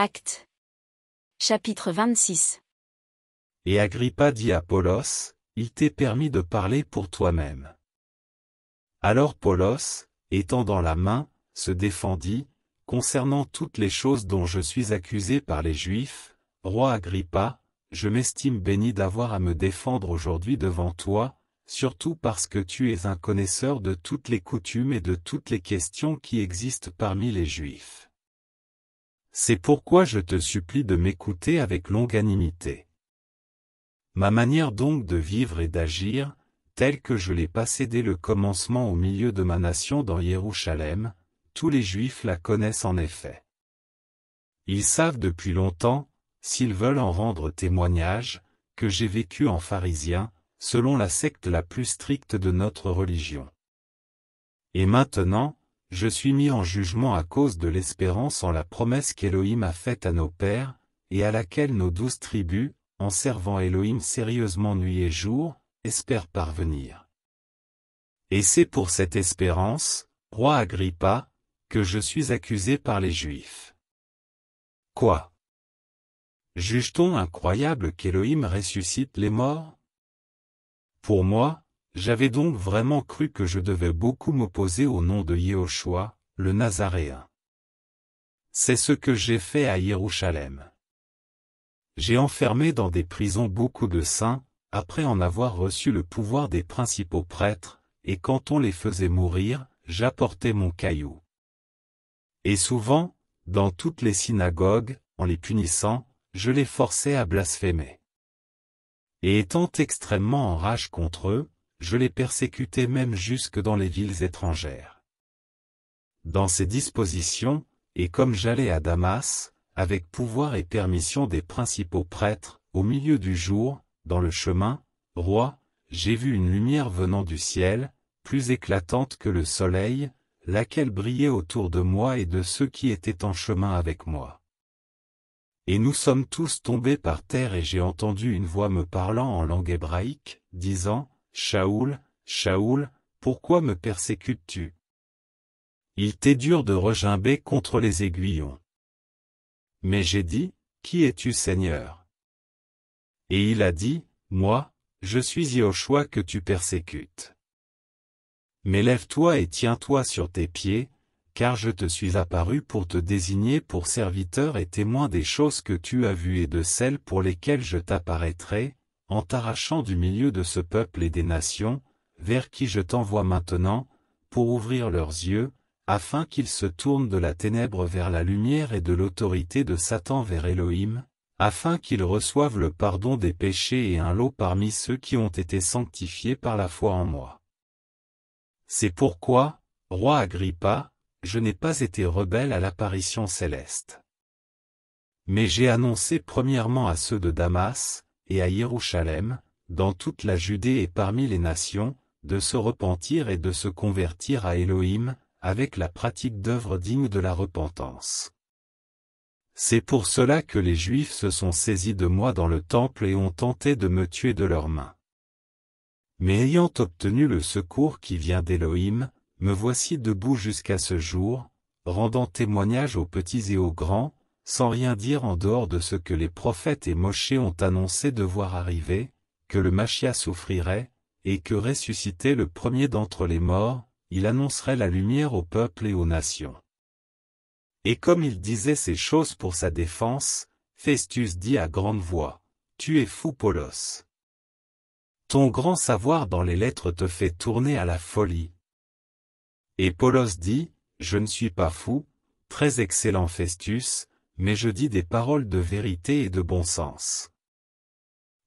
Acte. Chapitre 26. Et Agrippa dit à Polos, Il t'est permis de parler pour toi-même. Alors Polos, étendant la main, se défendit, Concernant toutes les choses dont je suis accusé par les Juifs, roi Agrippa, je m'estime béni d'avoir à me défendre aujourd'hui devant toi, surtout parce que tu es un connaisseur de toutes les coutumes et de toutes les questions qui existent parmi les Juifs. C'est pourquoi je te supplie de m'écouter avec longanimité. Ma manière donc de vivre et d'agir, telle que je l'ai passée dès le commencement au milieu de ma nation dans Jérusalem, tous les Juifs la connaissent en effet. Ils savent depuis longtemps, s'ils veulent en rendre témoignage, que j'ai vécu en pharisien, selon la secte la plus stricte de notre religion. Et maintenant, je suis mis en jugement à cause de l'espérance en la promesse qu'Élohim a faite à nos pères, et à laquelle nos douze tribus, en servant Elohim sérieusement nuit et jour, espèrent parvenir. Et c'est pour cette espérance, roi Agrippa, que je suis accusé par les Juifs. Quoi Juge-t-on incroyable qu'Élohim ressuscite les morts Pour moi, j'avais donc vraiment cru que je devais beaucoup m'opposer au nom de Yehoshua, le Nazaréen. C'est ce que j'ai fait à Jérusalem. J'ai enfermé dans des prisons beaucoup de saints, après en avoir reçu le pouvoir des principaux prêtres, et quand on les faisait mourir, j'apportais mon caillou. Et souvent, dans toutes les synagogues, en les punissant, je les forçais à blasphémer. Et étant extrêmement en rage contre eux, je les persécutais même jusque dans les villes étrangères. Dans ces dispositions, et comme j'allais à Damas, avec pouvoir et permission des principaux prêtres, au milieu du jour, dans le chemin, roi, j'ai vu une lumière venant du ciel, plus éclatante que le soleil, laquelle brillait autour de moi et de ceux qui étaient en chemin avec moi. Et nous sommes tous tombés par terre et j'ai entendu une voix me parlant en langue hébraïque, disant, Shaoul, Shaoul, pourquoi me persécutes-tu Il t'est dur de regimber contre les aiguillons. Mais j'ai dit, Qui es-tu Seigneur Et il a dit, Moi, je suis Yahushua que tu persécutes. Mais lève-toi et tiens-toi sur tes pieds, car je te suis apparu pour te désigner pour serviteur et témoin des choses que tu as vues et de celles pour lesquelles je t'apparaîtrai, en t'arrachant du milieu de ce peuple et des nations, vers qui je t'envoie maintenant, pour ouvrir leurs yeux, afin qu'ils se tournent de la ténèbre vers la lumière et de l'autorité de Satan vers Elohim, afin qu'ils reçoivent le pardon des péchés et un lot parmi ceux qui ont été sanctifiés par la foi en moi. C'est pourquoi, roi Agrippa, je n'ai pas été rebelle à l'apparition céleste. Mais j'ai annoncé premièrement à ceux de Damas, et à Jérusalem, dans toute la Judée et parmi les nations, de se repentir et de se convertir à Elohim, avec la pratique d'œuvres dignes de la repentance. C'est pour cela que les Juifs se sont saisis de moi dans le temple et ont tenté de me tuer de leurs mains. Mais ayant obtenu le secours qui vient d'Elohim, me voici debout jusqu'à ce jour, rendant témoignage aux petits et aux grands, sans rien dire en dehors de ce que les prophètes et Moshe ont annoncé de voir arriver, que le Machia souffrirait, et que ressuscité le premier d'entre les morts, il annoncerait la lumière au peuple et aux nations. Et comme il disait ces choses pour sa défense, Festus dit à grande voix, « Tu es fou, Polos. Ton grand savoir dans les lettres te fait tourner à la folie. » Et Polos dit, « Je ne suis pas fou, très excellent Festus, mais je dis des paroles de vérité et de bon sens.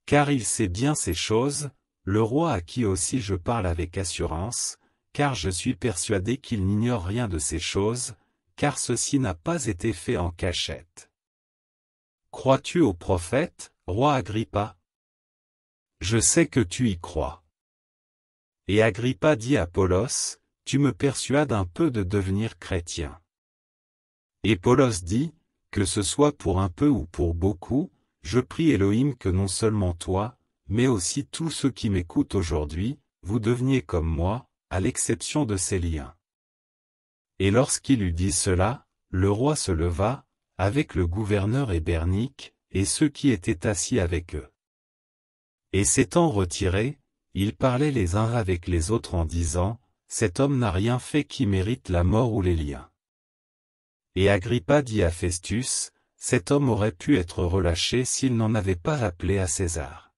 Car il sait bien ces choses, le roi à qui aussi je parle avec assurance, car je suis persuadé qu'il n'ignore rien de ces choses, car ceci n'a pas été fait en cachette. Crois-tu au prophète, roi Agrippa Je sais que tu y crois. Et Agrippa dit à Polos, tu me persuades un peu de devenir chrétien. Et Paulos dit, que ce soit pour un peu ou pour beaucoup, je prie Elohim que non seulement toi, mais aussi tous ceux qui m'écoutent aujourd'hui, vous deveniez comme moi, à l'exception de ces liens. Et lorsqu'il eut dit cela, le roi se leva, avec le gouverneur et et ceux qui étaient assis avec eux. Et s'étant retirés, ils parlaient les uns avec les autres en disant, Cet homme n'a rien fait qui mérite la mort ou les liens. Et Agrippa dit à Festus, Cet homme aurait pu être relâché s'il n'en avait pas appelé à César.